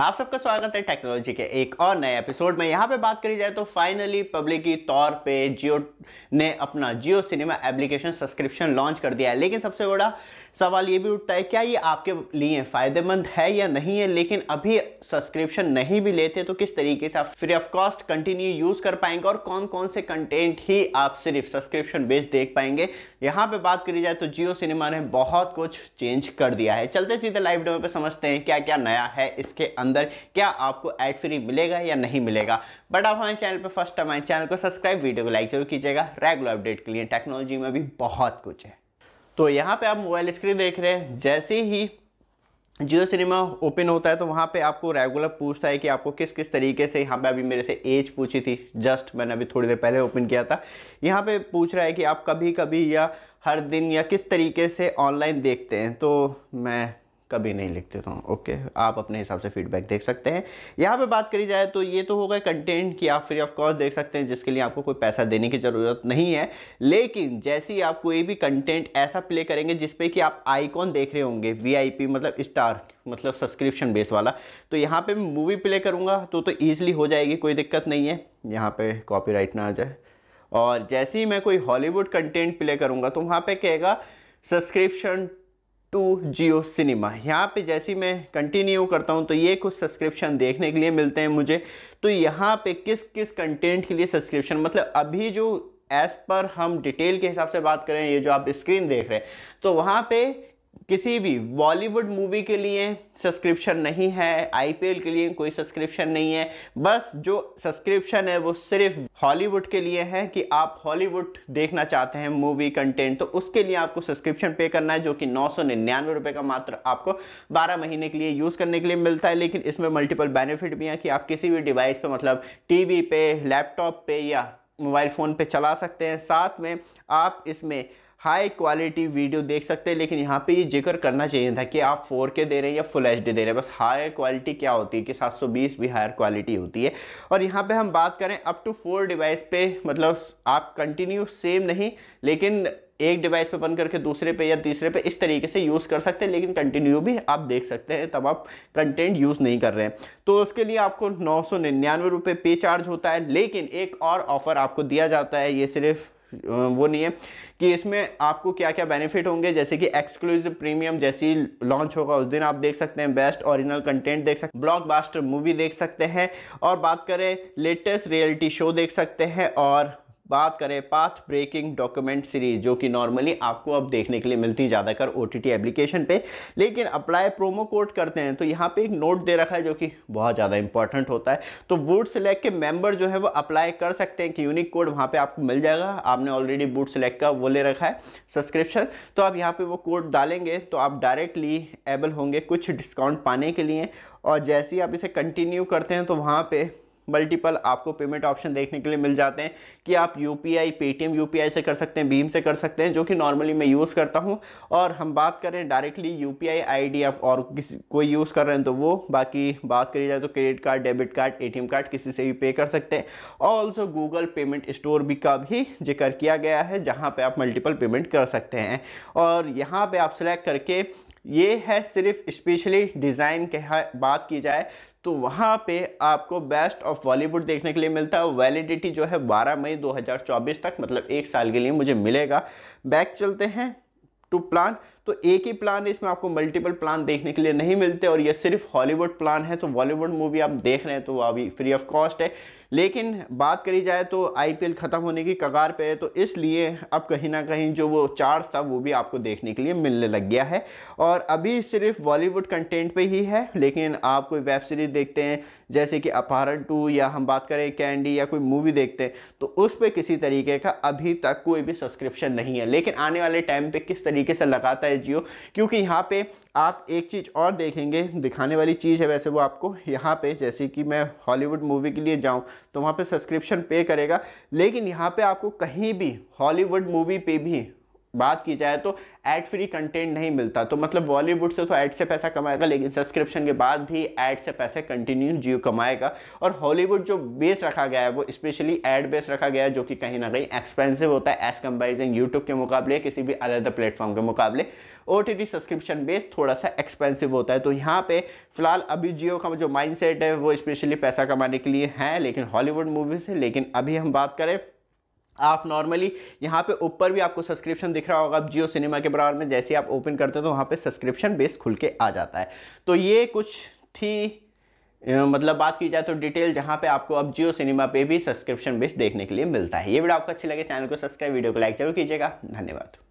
आप सबका स्वागत है टेक्नोलॉजी के एक और नए एपिसोड में यहाँ पे बात करी जाए तो फाइनली की तौर पे जियो ने अपना Jio cinema application subscription launch कर दिया है लेकिन सबसे बड़ा सवाल ये भी उठता है क्या ये आपके लिए फ़ायदेमंद है या नहीं है लेकिन अभी सब्सक्रिप्शन नहीं भी लेते तो किस तरीके से आप free of cost continue use कर पाएंगे और कौन कौन से कंटेंट ही आप सिर्फ सब्सक्रिप्शन बेस देख पाएंगे यहाँ पे बात करी जाए तो जियो सिनेमा ने बहुत कुछ चेंज कर दिया है चलते सीधे लाइव डोमे पर समझते हैं क्या क्या नया है इसके अंदर अंदर क्या आपको एड फ्री मिलेगा या नहीं मिलेगा बट आप हमारे चैनल पर फर्स्ट हमारे चैनल को सब्सक्राइब वीडियो को लाइक जरूर कीजिएगा रेगुलर अपडेट के लिए टेक्नोलॉजी में भी बहुत कुछ है तो यहाँ पे आप मोबाइल स्क्रीन देख रहे हैं जैसे ही जियो सिनेमा ओपन होता है तो वहाँ पे आपको रेगुलर पूछता है कि आपको किस किस तरीके से यहाँ पे अभी मेरे से एज पूछी थी जस्ट मैंने अभी थोड़ी देर पहले ओपन किया था यहाँ पे पूछ रहा है कि आप कभी कभी या हर दिन या किस तरीके से ऑनलाइन देखते हैं तो मैं कभी नहीं लिख देता तो, हूँ ओके आप अपने हिसाब से फीडबैक देख सकते हैं यहाँ पे बात करी जाए तो ये तो होगा कंटेंट कि आप फ्री ऑफ कॉस्ट देख सकते हैं जिसके लिए आपको कोई पैसा देने की ज़रूरत नहीं है लेकिन जैसे ही आप कोई भी कंटेंट ऐसा प्ले करेंगे जिसपे कि आप आइकॉन देख रहे होंगे वी मतलब स्टार मतलब सब्सक्रिप्शन बेस वाला तो यहाँ पर मूवी प्ले करूँगा तो तो ईजिली हो जाएगी कोई दिक्कत नहीं है यहाँ पर कॉपी ना आ जाए और जैसे ही मैं कोई हॉलीवुड कंटेंट प्ले करूँगा तो वहाँ पर कहेगा सब्सक्रिप्शन टू जियो सिनेमा यहाँ पे जैसे मैं कंटिन्यू करता हूँ तो ये कुछ सब्सक्रिप्शन देखने के लिए मिलते हैं मुझे तो यहाँ पे किस किस कंटेंट के लिए सब्सक्रिप्शन मतलब अभी जो एज़ पर हम डिटेल के हिसाब से बात करें ये जो आप स्क्रीन देख रहे हैं तो वहाँ पे किसी भी बॉलीवुड मूवी के लिए सब्सक्रिप्शन नहीं है आईपीएल के लिए कोई सब्सक्रिप्शन नहीं है बस जो सब्सक्रिप्शन है वो सिर्फ हॉलीवुड के लिए है कि आप हॉलीवुड देखना चाहते हैं मूवी कंटेंट तो उसके लिए आपको सब्सक्रिप्शन पे करना है जो कि नौ सौ निन्यानवे रुपये का मात्र आपको बारह महीने के लिए यूज़ करने के लिए मिलता है लेकिन इसमें मल्टीपल बेनिफिट भी हैं कि आप किसी भी डिवाइस पर मतलब टी पे लैपटॉप पर या मोबाइल फ़ोन पर चला सकते हैं साथ में आप इसमें हाई क्वालिटी वीडियो देख सकते हैं लेकिन यहाँ पे ये जिक्र करना चाहिए था कि आप 4K दे रहे हैं या फुल एच दे रहे हैं बस हाई क्वालिटी क्या होती है कि 720 भी हायर क्वालिटी होती है और यहाँ पे हम बात करें अप टू फोर डिवाइस पे मतलब आप कंटिन्यू सेम नहीं लेकिन एक डिवाइस पे बंद करके दूसरे पे या तीसरे पे इस तरीके से यूज़ कर सकते हैं लेकिन कंटिन्यू भी आप देख सकते हैं तब आप कंटेंट यूज़ नहीं कर रहे हैं तो उसके लिए आपको नौ सौ निन्यानवे रुपये पे चार्ज होता है लेकिन एक और ऑफ़र आपको दिया जाता है ये सिर्फ वो नहीं है कि इसमें आपको क्या क्या बेनिफिट होंगे जैसे कि एक्सक्लूसिव प्रीमियम जैसी लॉन्च होगा उस दिन आप देख सकते हैं बेस्ट ओरिजिनल कंटेंट देख सकते हैं ब्लॉकबास्टर मूवी देख सकते हैं और बात करें लेटेस्ट रियलिटी शो देख सकते हैं और बात करें पाथ ब्रेकिंग डॉक्यूमेंट सीरीज जो कि नॉर्मली आपको अब देखने के लिए मिलती है ज़्यादातर ओ टी एप्लीकेशन पे लेकिन अप्लाई प्रोमो कोड करते हैं तो यहाँ पे एक नोट दे रखा है जो कि बहुत ज़्यादा इंपॉर्टेंट होता है तो वुड सेलेक्ट के मेंबर जो है वो अप्लाई कर सकते हैं कि यूनिक कोड वहाँ पर आपको मिल जाएगा आपने ऑलरेडी वुड सेलेक्ट का वो ले रखा है सब्सक्रिप्शन तो आप यहाँ पर वो कोड डालेंगे तो आप डायरेक्टली एबल होंगे कुछ डिस्काउंट पाने के लिए और जैसे ही आप इसे कंटिन्यू करते हैं तो वहाँ पर मल्टीपल आपको पेमेंट ऑप्शन देखने के लिए मिल जाते हैं कि आप U P I Paytm U P I से कर सकते हैं भीम से कर सकते हैं जो कि नॉर्मली मैं यूज़ करता हूँ और हम बात करें directly U P I I D आप और किसी कोई यूज़ कर रहे हैं तो वो बाकी बात करी जाए तो credit card debit card A T M card किसी से भी पे कर सकते हैं ऑल्सो गूगल पेमेंट स्टोर भी का भी जिक्र किया गया है जहाँ पर आप मल्टीपल पेमेंट कर सकते हैं और यहाँ पर आप सेलेक्ट करके ये है सिर्फ स्पेशली डिज़ाइन के बात की जाए तो वहाँ पे आपको बेस्ट ऑफ बॉलीवुड देखने के लिए मिलता है वैलिडिटी जो है 12 मई 2024 तक मतलब एक साल के लिए मुझे मिलेगा बैक चलते हैं टू प्लान तो एक ही प्लान है इसमें आपको मल्टीपल प्लान देखने के लिए नहीं मिलते और ये सिर्फ हॉलीवुड प्लान है तो बॉलीवुड मूवी आप देख रहे हैं तो अभी फ्री ऑफ कॉस्ट है लेकिन बात करी जाए तो आईपीएल ख़त्म होने की कगार पे है तो इसलिए अब कहीं ना कहीं जो वो चार्ज था वो भी आपको देखने के लिए मिलने लग गया है और अभी सिर्फ बॉलीवुड कंटेंट पे ही है लेकिन आप कोई वेब सीरीज़ देखते हैं जैसे कि अपहरण टू या हम बात करें कैंडी या कोई मूवी देखते हैं तो उस पर किसी तरीके का अभी तक कोई भी सब्सक्रिप्शन नहीं है लेकिन आने वाले टाइम पर किस तरीके से लगाता है है जियो क्योंकि यहाँ पे आप एक चीज़ और देखेंगे दिखाने वाली चीज़ है वैसे वो आपको यहाँ पे जैसे कि मैं हॉलीवुड मूवी के लिए जाऊँ तो वहाँ पे सब्सक्रिप्शन पे करेगा लेकिन यहाँ पे आपको कहीं भी हॉलीवुड मूवी पे भी बात की जाए तो एड फ्री कंटेंट नहीं मिलता तो मतलब बॉलीवुड से तो ऐड से पैसा कमाएगा लेकिन सब्सक्रिप्शन के बाद भी ऐड से पैसे कंटिन्यू जियो कमाएगा और हॉलीवुड जो बेस रखा गया है वो स्पेशली एड बेस रखा गया है जो कि कहीं ना कहीं एक्सपेंसिव होता है एज कम्पेरिजन यूट्यूब के मुकाबले किसी भी अलग प्लेटफॉर्म के मुकाबले ओ टी सब्सक्रिप्शन बेस थोड़ा सा एक्सपेंसिव होता है तो यहाँ पर फिलहाल अभी जियो का जो माइंड है वो स्पेशली पैसा कमाने के लिए है लेकिन हॉलीवुड मूवी से लेकिन अभी हम बात करें आप नॉर्मली यहाँ पे ऊपर भी आपको सब्सक्रिप्शन दिख रहा होगा जियो सिनेमा के बराबर में जैसे आप ओपन करते हो तो वहाँ पे सब्सक्रिप्शन बेस खुल के आ जाता है तो ये कुछ थी मतलब बात की जाए तो डिटेल जहाँ पे आपको अब जियो सिनेमा पे भी सब्सक्रिप्शन बेस देखने के लिए मिलता है ये वीडियो आपको अच्छी लगे चैनल को सब्सक्राइब वीडियो को लाइक जरूर कीजिएगा धन्यवाद